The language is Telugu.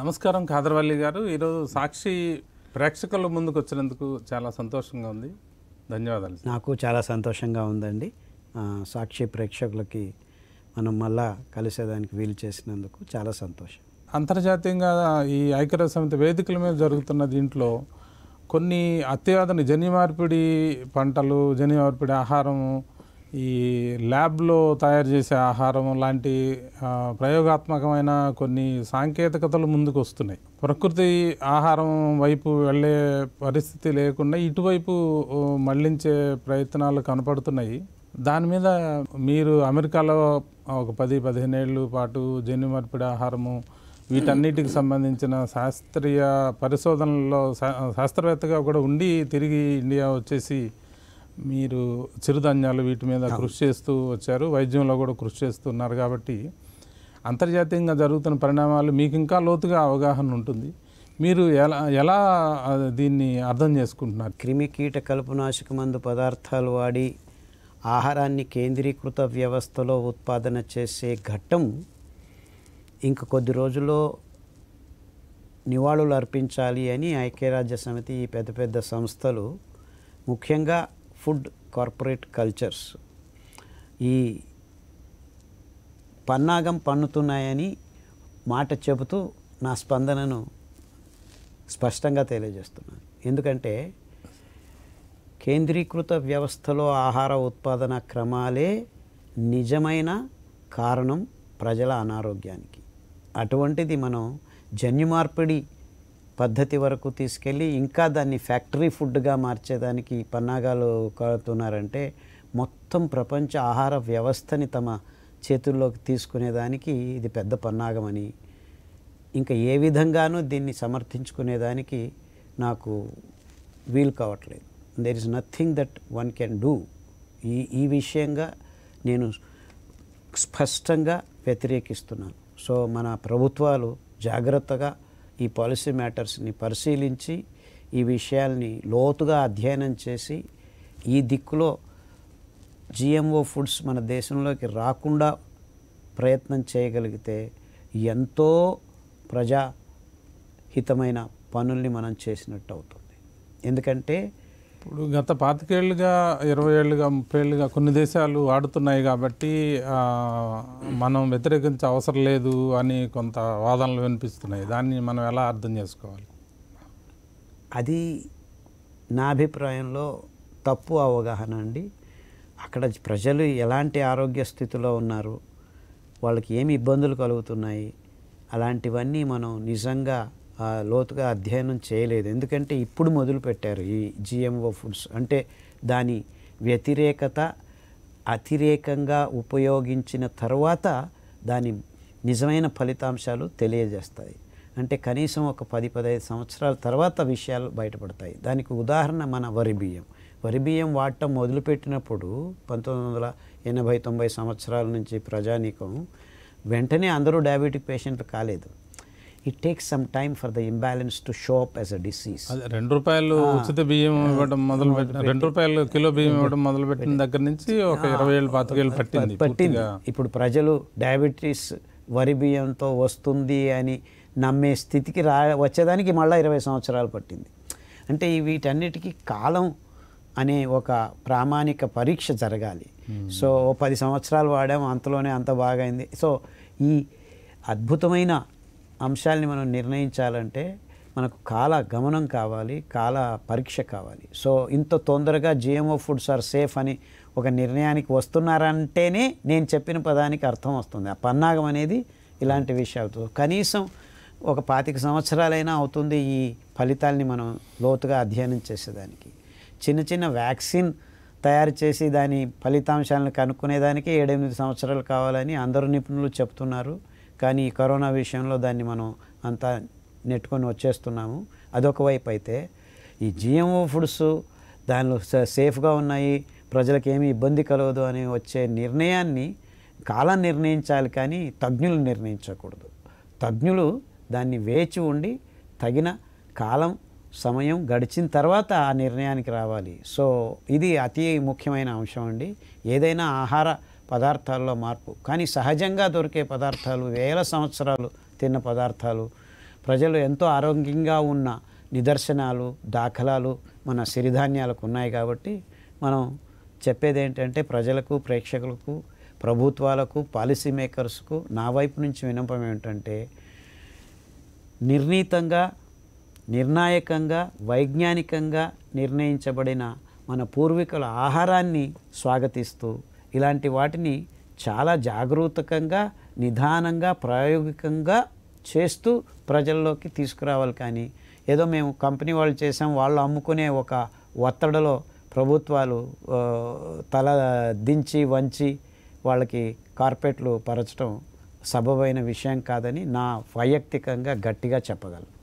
నమస్కారం కాదర్వల్లి గారు ఈరోజు సాక్షి ప్రేక్షకుల ముందుకు వచ్చినందుకు చాలా సంతోషంగా ఉంది ధన్యవాదాలు నాకు చాలా సంతోషంగా ఉందండి సాక్షి ప్రేక్షకులకి మనం మళ్ళా కలిసేదానికి వీలు చేసినందుకు చాలా సంతోషం అంతర్జాతీయంగా ఈ ఐక్యరాజ్య సమితి వేదికల మీద జరుగుతున్న దీంట్లో కొన్ని అత్యాధునిక జన్యుమార్పిడి మార్పిడి పంటలు జన్యుమార్పిడి మార్పిడి ఈ ల్యాబ్లో తయారు చేసే ఆహారం లాంటి ప్రయోగాత్మకమైన కొన్ని సాంకేతికతలు ముందుకు వస్తున్నాయి ప్రకృతి ఆహారం వైపు వెళ్ళే పరిస్థితి లేకుండా ఇటువైపు మళ్లించే ప్రయత్నాలు కనపడుతున్నాయి దాని మీద మీరు అమెరికాలో ఒక పది పదిహేనేళ్ళు పాటు జన్యు మార్పిడి ఆహారము వీటన్నిటికి సంబంధించిన శాస్త్రీయ పరిశోధనల్లో శాస్త్రవేత్తగా కూడా ఉండి తిరిగి ఇండియా వచ్చేసి మీరు చిరుధాన్యాలు వీటి మీద కృషి చేస్తూ వచ్చారు వైద్యంలో కూడా కృషి చేస్తున్నారు కాబట్టి అంతర్జాతీయంగా జరుగుతున్న పరిణామాలు మీకు ఇంకా లోతుగా అవగాహన ఉంటుంది మీరు ఎలా ఎలా దీన్ని అర్థం చేసుకుంటున్నారు క్రిమి కీట కలుపునాశక మందు పదార్థాలు వాడి ఆహారాన్ని కేంద్రీకృత వ్యవస్థలో ఉత్పాదన చేసే ఘట్టం ఇంక కొద్ది రోజుల్లో నివాళులు అర్పించాలి అని ఐక్యరాజ్య సమితి ఈ పెద్ద పెద్ద సంస్థలు ముఖ్యంగా ఫుడ్ కార్పొరేట్ కల్చర్స్ ఈ పన్నాగం పన్నుతున్నాయని మాట చెబుతూ నా స్పందనను స్పష్టంగా తెలియజేస్తున్నాను ఎందుకంటే కేంద్రీకృత వ్యవస్థలో ఆహార ఉత్పాదన క్రమాలే నిజమైన కారణం ప్రజల అనారోగ్యానికి అటువంటిది మనం జన్యు మార్పిడి పద్ధతి వరకు తీసుకెళ్ళి ఇంకా దాన్ని ఫ్యాక్టరీ ఫుడ్గా మార్చేదానికి పన్నాగాలు కడుతున్నారంటే మొత్తం ప్రపంచ ఆహార వ్యవస్థని తమ చేతుల్లోకి తీసుకునేదానికి ఇది పెద్ద పన్నాగమని ఇంకా ఏ విధంగానూ దీన్ని సమర్థించుకునేదానికి నాకు వీలు కావట్లేదు there is nothing that one can do ఈ ఈ విషయంగా నేను స్పష్టంగా వ్యతిరేకిస్తున్నాను సో మన ప్రభుత్వాలు జాగ్రత్తగా ఈ పాలసీ మ్యాటర్స్ని పరిశీలించి ఈ విషయాల్ని లోతుగా అధ్యయనం చేసి ఈ దిక్కులో జిఎంఓ ఫుడ్స్ మన దేశంలోకి రాకుండా ప్రయత్నం చేయగలిగితే ఎంతో ప్రజాహితమైన పనుల్ని మనం చేసినట్టు అవుతుంది ఎందుకంటే ఇప్పుడు గత పాతికేళ్ళుగా ఇరవై ఏళ్ళుగా ముప్పై ఏళ్ళుగా కొన్ని దేశాలు ఆడుతున్నాయి కాబట్టి మనం వ్యతిరేకించే అవసరం లేదు అని కొంత వాదనలు వినిపిస్తున్నాయి దాన్ని మనం ఎలా అర్థం చేసుకోవాలి అది నా అభిప్రాయంలో తప్పు అవగాహన అండి అక్కడ ప్రజలు ఎలాంటి ఆరోగ్య స్థితిలో ఉన్నారు వాళ్ళకి ఏమి ఇబ్బందులు కలుగుతున్నాయి అలాంటివన్నీ మనం నిజంగా లోతుగా అధ్యయనం చేయలేదు ఎందుకంటే ఇప్పుడు మొదలుపెట్టారు ఈ జిఎంఓ ఫుడ్స్ అంటే దాని వ్యతిరేకత అతిరేకంగా ఉపయోగించిన తర్వాత దాని నిజమైన ఫలితాంశాలు తెలియజేస్తాయి అంటే కనీసం ఒక పది పదహైదు సంవత్సరాల తర్వాత విషయాలు బయటపడతాయి దానికి ఉదాహరణ మన వరి బియ్యం వరి బియ్యం వాడటం మొదలుపెట్టినప్పుడు పంతొమ్మిది వందల ఎనభై తొంభై సంవత్సరాల నుంచి ప్రజానీకం వెంటనే అందరూ డయాబెటిక్ పేషెంట్లు కాలేదు it takes some time for the imbalance to show up as a disease రెండు రూపాయలు ఉచిత బియ్యం ఇవ్వడం మొదలు పెట్టిన రెండు రూపాయలు కిలో బియ్యం ఇవ్వడం మొదలు పెట్టిన దగ్గర నుంచి ఒక ఇరవై ఏళ్ళు పాతికేళ్ళు పట్టింది పట్టింది ఇప్పుడు ప్రజలు డయాబెటీస్ వరి బియ్యంతో వస్తుంది అని నమ్మే స్థితికి రా వచ్చేదానికి మళ్ళీ ఇరవై సంవత్సరాలు పట్టింది అంటే వీటన్నిటికీ కాలం అనే ఒక ప్రామాణిక పరీక్ష జరగాలి hmm. సో పది సంవత్సరాలు వాడాము అంతలోనే అంత బాగైంది సో ఈ అద్భుతమైన అంశాలని మనం నిర్ణయించాలంటే మనకు కాల గమనం కావాలి కాల పరీక్ష కావాలి సో ఇంత తొందరగా జిఎంఓ ఫుడ్స్ ఆర్ సేఫ్ అని ఒక నిర్ణయానికి వస్తున్నారంటేనే నేను చెప్పిన పదానికి అర్థం వస్తుంది ఆ పన్నాగం అనేది ఇలాంటి విషయాలతో కనీసం ఒక పాతిక సంవత్సరాలైనా అవుతుంది ఈ ఫలితాల్ని మనం లోతుగా అధ్యయనం చేసేదానికి చిన్న చిన్న వ్యాక్సిన్ తయారు చేసి దాని ఫలితాంశాలను కనుక్కునేదానికి ఏడెనిమిది సంవత్సరాలు కావాలని అందరు నిపుణులు చెప్తున్నారు కానీ ఈ కరోనా విషయంలో దాన్ని మనం అంతా నెట్టుకొని వచ్చేస్తున్నాము అదొక వైపు అయితే ఈ జిఎంఓ ఫుడ్స్ దానిలో సేఫ్గా ఉన్నాయి ప్రజలకు ఏమి ఇబ్బంది కలగదు అని వచ్చే నిర్ణయాన్ని కాలం నిర్ణయించాలి కానీ తజ్ఞులు నిర్ణయించకూడదు తజ్ఞులు దాన్ని వేచి ఉండి తగిన కాలం సమయం గడిచిన తర్వాత ఆ నిర్ణయానికి రావాలి సో ఇది అతి ముఖ్యమైన అంశం అండి ఏదైనా ఆహార పదార్థాల్లో మార్పు కానీ సహజంగా దొరికే పదార్థాలు వేల సంవత్సరాలు తిన్న పదార్థాలు ప్రజలు ఎంతో ఆరోగ్యంగా ఉన్న నిదర్శనాలు దాఖలాలు మన సిరిధాన్యాలకు ఉన్నాయి కాబట్టి మనం చెప్పేది ఏంటంటే ప్రజలకు ప్రేక్షకులకు ప్రభుత్వాలకు పాలసీ మేకర్స్కు నా వైపు నుంచి వినపం ఏమిటంటే నిర్ణీతంగా నిర్ణాయకంగా వైజ్ఞానికంగా నిర్ణయించబడిన మన పూర్వీకుల ఆహారాన్ని స్వాగతిస్తూ ఇలాంటి వాటిని చాలా జాగరూకతంగా నిదానంగా ప్రాయోగికంగా చేస్తూ ప్రజల్లోకి తీసుకురావాలి కానీ ఏదో మేము కంపెనీ వాళ్ళు చేసాం వాళ్ళు అమ్ముకునే ఒక ఒత్తడలో ప్రభుత్వాలు తల దించి వంచి వాళ్ళకి కార్పెట్లు పరచడం సబబైన విషయం కాదని నా వైయక్తికంగా గట్టిగా చెప్పగలను